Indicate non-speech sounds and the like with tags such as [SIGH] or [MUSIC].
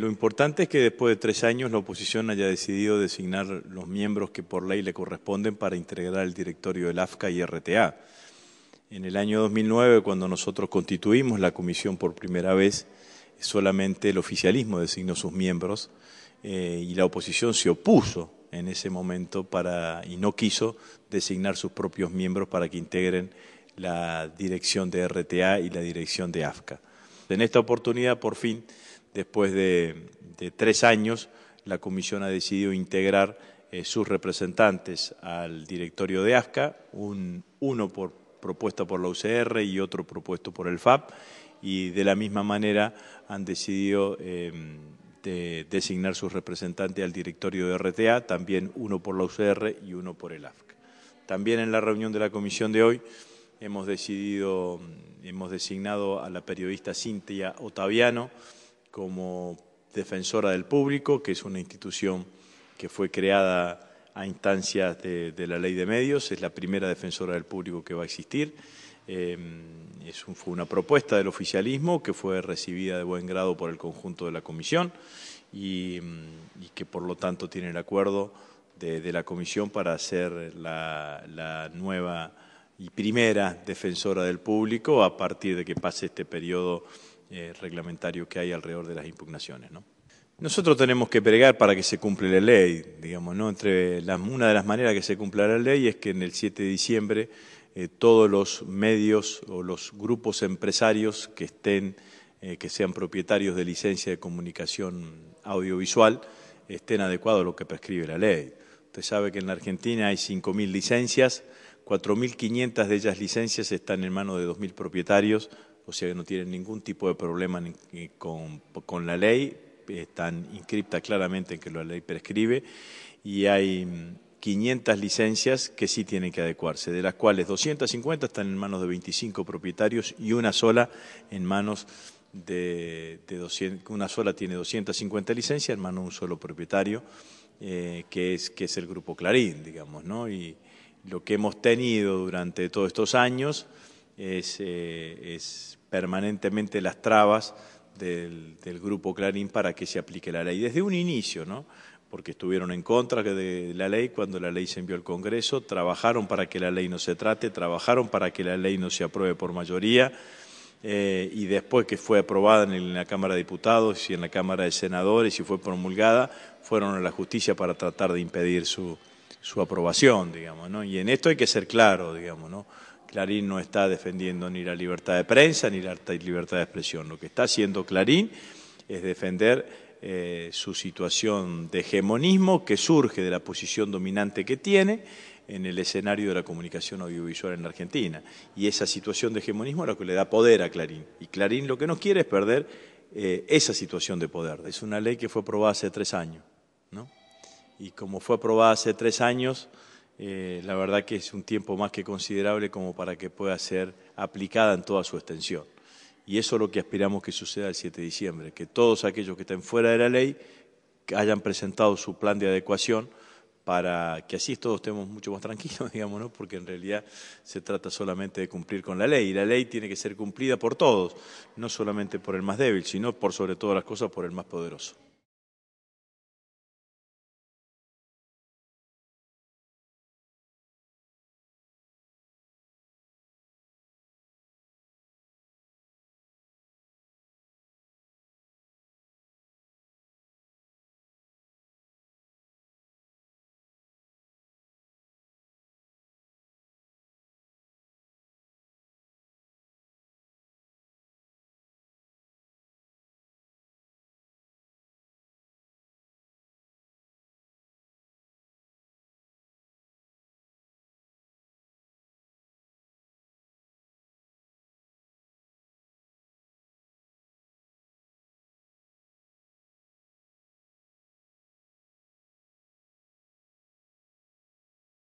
Lo importante es que después de tres años la oposición haya decidido designar los miembros que por ley le corresponden para integrar el directorio del AFCA y RTA. En el año 2009, cuando nosotros constituimos la comisión por primera vez, solamente el oficialismo designó sus miembros eh, y la oposición se opuso en ese momento para, y no quiso designar sus propios miembros para que integren la dirección de RTA y la dirección de AFCA. En esta oportunidad, por fin, después de, tres años, la comisión ha decidido integrar eh, sus representantes al directorio de AFCA, uno por, propuesto por la UCR y otro propuesto por el FAP, y de la misma manera han decidido em, designar sus representantes al directorio de RTA, también uno por la UCR y uno por el AFCA. También en la reunión de la comisión de hoy hemos decidido, hemos designado a la periodista Cintia Otaviano, como Defensora del Público, que es una institución que fue creada a instancias de, la ley de medios, es la primera defensora del público que va a existir. Em, fue una propuesta del oficialismo que fue recibida de buen grado por el conjunto de la comisión y, que por lo tanto tiene el acuerdo de, la comisión para ser la, nueva y primera defensora del público a partir de que pase este periodo eh, reglamentario que hay alrededor de las impugnaciones. Nosotros tenemos que pregar para que se cumpla la ley, digamos, ¿no? Entre las, una de las maneras que se cumpla la ley es que en el 7 de diciembre eh, todos los medios o los grupos empresarios que estén, eh, que sean propietarios de licencia de comunicación audiovisual, estén adecuados a lo que prescribe la ley. Usted sabe que en la Argentina hay 5.000 licencias, 4.500 de ellas licencias están en manos de 2.000 propietarios, o sea que no tienen ningún tipo de problema con, la ley, están inscritas claramente en que la ley prescribe y hay 500 mm, licencias que sí tienen que adecuarse, de las cuales 250 están en manos de 25 propietarios y una sola en manos de, una sola tiene 250 licencias en manos de un solo propietario, eh, que, es, que es el Grupo Clarín, digamos, ¿no? Y lo que hemos tenido durante todos estos años eh, es, permanentemente las trabas del, grupo Clarín para que se aplique la ley. Desde un inicio, ¿no? porque estuvieron en contra de la ley cuando la ley se envió al Congreso, trabajaron para que la ley no se trate, trabajaron para que la ley no se apruebe por mayoría, eh, y después que fue aprobada en la Cámara de Diputados y en la Cámara de Senadores y fue promulgada, fueron a la justicia para tratar de impedir su, su aprobación, digamos, ¿no? Y en esto hay que ser claro, digamos, ¿no? Clarín no está defendiendo ni la libertad de prensa ni la libertad de expresión. Lo que está haciendo Clarín es defender eh, su situación de hegemonismo que surge de la posición dominante que tiene en el escenario de la comunicación audiovisual en la Argentina. Y esa situación de hegemonismo es lo que le da poder a Clarín. Y Clarín lo que no quiere es perder eh, esa situación de poder. Es una ley que fue aprobada hace tres años. Y como fue aprobada hace tres años eh, la verdad que es un tiempo más que considerable como para que pueda ser aplicada en toda su extensión. Y eso es lo que aspiramos que suceda el 7 de diciembre, que todos aquellos que estén fuera de la ley hayan presentado su plan de adecuación para que así todos estemos mucho más tranquilos, [LAUGHS] digamos, porque en realidad se trata solamente de cumplir con la ley, y la ley tiene que ser cumplida por todos, no solamente por el más débil, sino por sobre todas las cosas por el más poderoso.